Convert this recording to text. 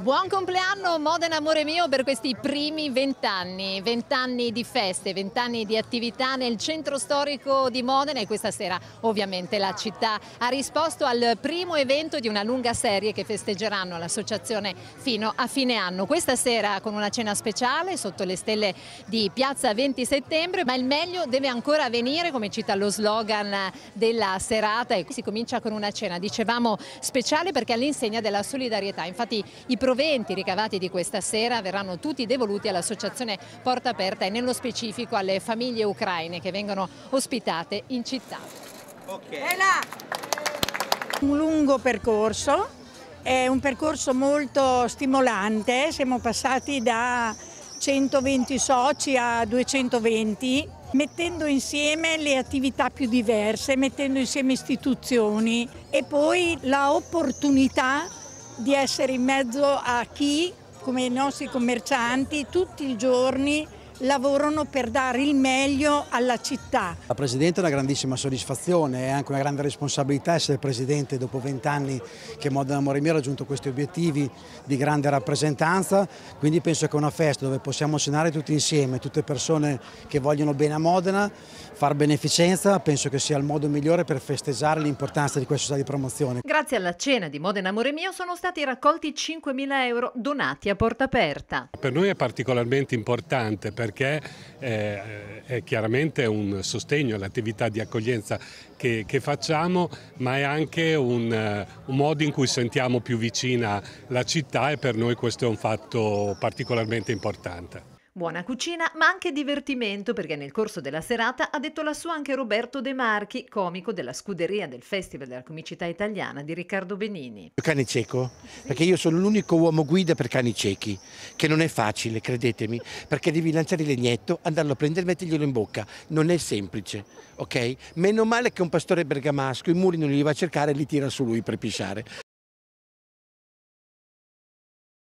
Buon compleanno Modena amore mio per questi primi vent'anni, vent'anni di feste, vent'anni di attività nel centro storico di Modena e questa sera ovviamente la città ha risposto al primo evento di una lunga serie che festeggeranno l'associazione fino a fine anno. Questa sera con una cena speciale sotto le stelle di Piazza 20 Settembre, ma il meglio deve ancora venire come cita lo slogan della serata e si comincia con una cena, dicevamo speciale perché all'insegna della solidarietà. Infatti i proventi ricavati di questa sera verranno tutti devoluti all'associazione Porta Aperta e nello specifico alle famiglie ucraine che vengono ospitate in città. Okay. Un lungo percorso, è un percorso molto stimolante, siamo passati da 120 soci a 220 mettendo insieme le attività più diverse, mettendo insieme istituzioni e poi l'opportunità di essere in mezzo a chi, come i nostri commercianti, tutti i giorni lavorano per dare il meglio alla città. La Presidente è una grandissima soddisfazione, è anche una grande responsabilità essere Presidente dopo vent'anni che Modena Moremiera ha raggiunto questi obiettivi di grande rappresentanza, quindi penso che è una festa dove possiamo cenare tutti insieme, tutte persone che vogliono bene a Modena, far beneficenza, penso che sia il modo migliore per festeggiare l'importanza di questa città di promozione. Grazie alla cena di Modena Moremio sono stati raccolti 5.000 euro donati a porta aperta. Per noi è particolarmente importante perché perché eh, è chiaramente un sostegno all'attività di accoglienza che, che, facciamo, ma è anche un, eh, un modo in cui sentiamo più vicina la città e per noi questo è un fatto particolarmente importante. Buona cucina, ma anche divertimento, perché nel corso della serata ha detto la sua anche Roberto De Marchi, comico della scuderia del Festival della Comicità Italiana di Riccardo Benini. Cane cieco? Perché io sono l'unico uomo guida per cani ciechi, che non è facile, credetemi, perché devi lanciare il legnetto, andarlo a prendere e metterglielo in bocca. Non è semplice, ok? Meno male che un pastore bergamasco i muri non li va a cercare e li tira su lui per pisciare.